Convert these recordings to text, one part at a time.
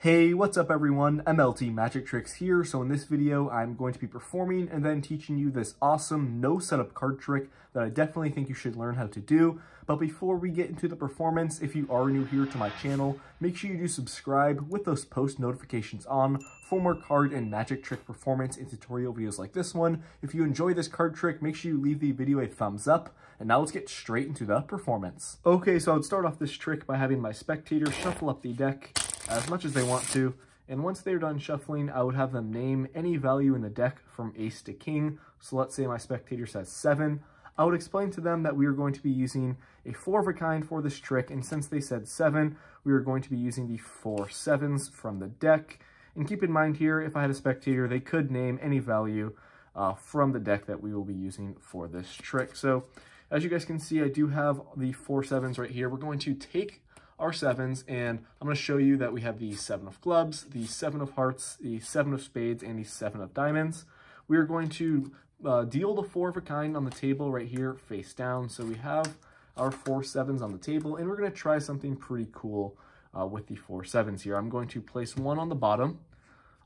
Hey, what's up everyone? MLT Magic Tricks here. So in this video, I'm going to be performing and then teaching you this awesome no setup card trick that I definitely think you should learn how to do. But before we get into the performance, if you are new here to my channel, make sure you do subscribe with those post notifications on for more card and magic trick performance and tutorial videos like this one. If you enjoy this card trick, make sure you leave the video a thumbs up. And now let's get straight into the performance. Okay, so I would start off this trick by having my spectator shuffle up the deck as much as they want to, and once they're done shuffling, I would have them name any value in the deck from ace to king. So let's say my spectator says seven. I would explain to them that we are going to be using a four of a kind for this trick, and since they said seven, we are going to be using the four sevens from the deck. And keep in mind here, if I had a spectator, they could name any value uh, from the deck that we will be using for this trick. So as you guys can see, I do have the four sevens right here. We're going to take our sevens, and I'm going to show you that we have the seven of clubs, the seven of hearts, the seven of spades, and the seven of diamonds. We are going to uh, deal the four of a kind on the table right here face down. So we have our four sevens on the table, and we're going to try something pretty cool uh, with the four sevens here. I'm going to place one on the bottom.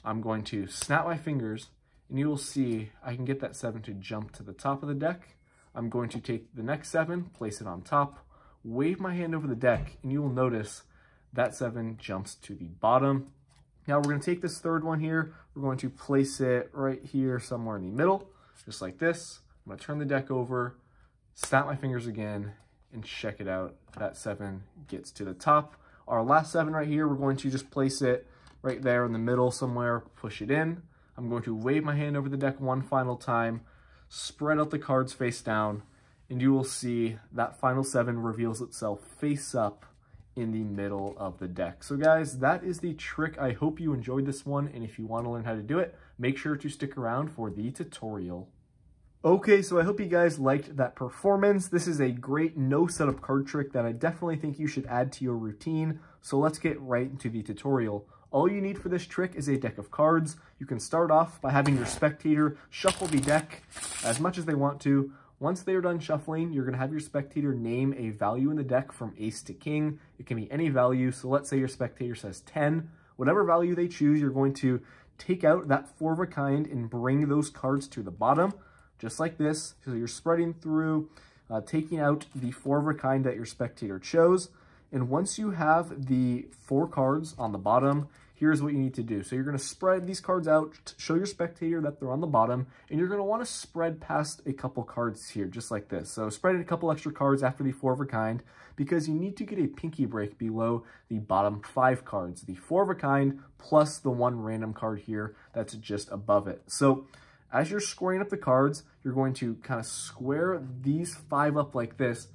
I'm going to snap my fingers, and you will see I can get that seven to jump to the top of the deck. I'm going to take the next seven, place it on top, wave my hand over the deck, and you will notice that seven jumps to the bottom. Now we're gonna take this third one here. We're going to place it right here somewhere in the middle, just like this. I'm gonna turn the deck over, snap my fingers again, and check it out. That seven gets to the top. Our last seven right here, we're going to just place it right there in the middle somewhere, push it in. I'm going to wave my hand over the deck one final time, spread out the cards face down, and you will see that final seven reveals itself face up in the middle of the deck. So guys, that is the trick. I hope you enjoyed this one, and if you want to learn how to do it, make sure to stick around for the tutorial. Okay, so I hope you guys liked that performance. This is a great no setup card trick that I definitely think you should add to your routine. So let's get right into the tutorial. All you need for this trick is a deck of cards. You can start off by having your spectator shuffle the deck as much as they want to, once they are done shuffling, you're going to have your spectator name a value in the deck from ace to king. It can be any value. So let's say your spectator says 10. Whatever value they choose, you're going to take out that four of a kind and bring those cards to the bottom, just like this. So you're spreading through, uh, taking out the four of a kind that your spectator chose. And once you have the four cards on the bottom, here's what you need to do. So you're going to spread these cards out, show your spectator that they're on the bottom, and you're going to want to spread past a couple cards here, just like this. So spread a couple extra cards after the four of a kind, because you need to get a pinky break below the bottom five cards, the four of a kind plus the one random card here that's just above it. So as you're scoring up the cards, you're going to kind of square these five up like this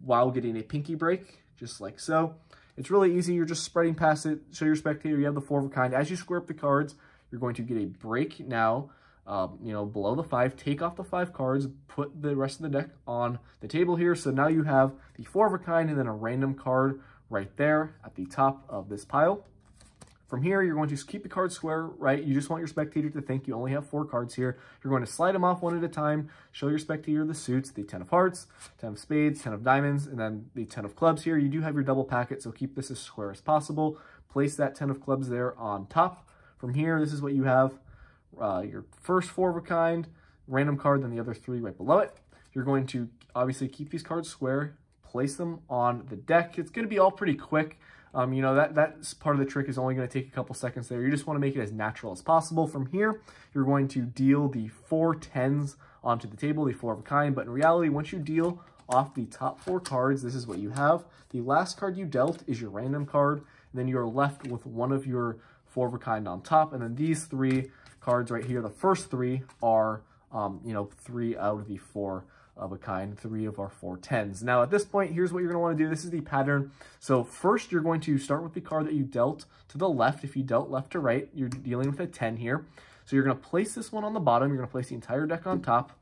while getting a pinky break just like so. It's really easy. You're just spreading past it. Show your spectator you have the four of a kind. As you square up the cards, you're going to get a break now, um, you know, below the five. Take off the five cards. Put the rest of the deck on the table here. So now you have the four of a kind and then a random card right there at the top of this pile. From here, you're going to keep the card square, right? You just want your spectator to think you only have four cards here. You're going to slide them off one at a time, show your spectator the suits, the 10 of hearts, 10 of spades, 10 of diamonds, and then the 10 of clubs here. You do have your double packet, so keep this as square as possible. Place that 10 of clubs there on top. From here, this is what you have. Uh, your first four of a kind, random card, then the other three right below it. You're going to obviously keep these cards square, place them on the deck. It's going to be all pretty quick. Um, you know, that that's part of the trick is only going to take a couple seconds there. You just want to make it as natural as possible. From here, you're going to deal the four tens onto the table, the four of a kind. But in reality, once you deal off the top four cards, this is what you have. The last card you dealt is your random card. And then you're left with one of your four of a kind on top. And then these three cards right here, the first three are, um, you know, three out of the four of a kind, three of our four tens. Now at this point, here's what you're gonna wanna do. This is the pattern. So first you're going to start with the card that you dealt to the left. If you dealt left to right, you're dealing with a 10 here. So you're gonna place this one on the bottom. You're gonna place the entire deck on top.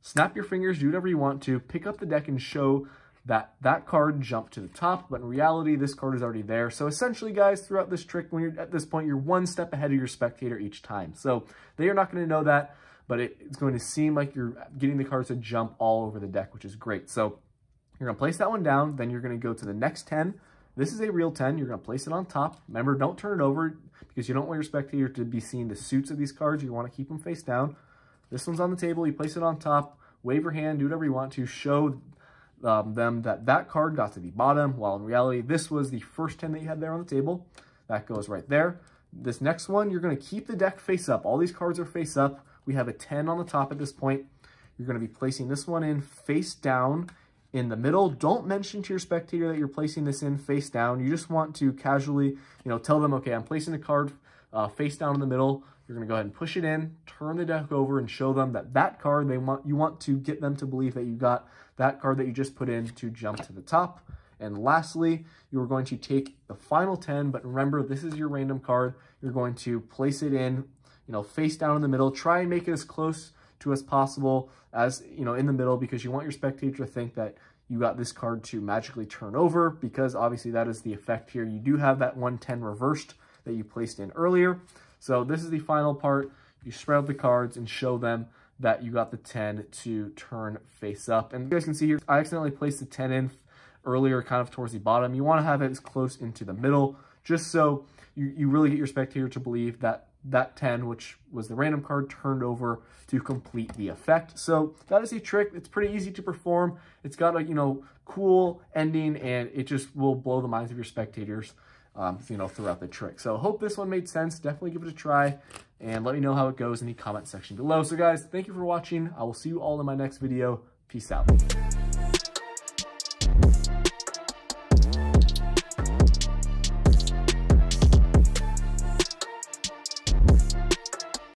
Snap your fingers, do whatever you want to. Pick up the deck and show that that card jumped to the top, but in reality, this card is already there. So essentially, guys, throughout this trick, when you're at this point, you're one step ahead of your spectator each time. So they are not going to know that but it, it's going to seem like you're getting the cards to jump all over the deck, which is great. So you're going to place that one down, then you're going to go to the next 10. This is a real 10. You're going to place it on top. Remember, don't turn it over because you don't want your spectator to be seeing the suits of these cards. You want to keep them face down. This one's on the table. You place it on top. Wave your hand. Do whatever you want to. Show um, them that that card got to the bottom, while in reality, this was the first 10 that you had there on the table. That goes right there. This next one, you're going to keep the deck face up. All these cards are face up. We have a 10 on the top at this point. You're going to be placing this one in face down in the middle. Don't mention to your spectator that you're placing this in face down. You just want to casually, you know, tell them, okay, I'm placing the card uh, face down in the middle. You're going to go ahead and push it in, turn the deck over, and show them that that card, they want you want to get them to believe that you got that card that you just put in to jump to the top. And lastly, you are going to take the final 10, but remember, this is your random card. You're going to place it in you know, face down in the middle. Try and make it as close to as possible as, you know, in the middle because you want your spectator to think that you got this card to magically turn over because obviously that is the effect here. You do have that 110 reversed that you placed in earlier. So this is the final part. You spread out the cards and show them that you got the 10 to turn face up. And you guys can see here, I accidentally placed the 10 in earlier kind of towards the bottom. You want to have it as close into the middle just so you, you really get your spectator to believe that that 10, which was the random card, turned over to complete the effect. So that is a trick. It's pretty easy to perform. It's got a, you know, cool ending, and it just will blow the minds of your spectators, um, you know, throughout the trick. So hope this one made sense. Definitely give it a try, and let me know how it goes in the comment section below. So guys, thank you for watching. I will see you all in my next video. Peace out.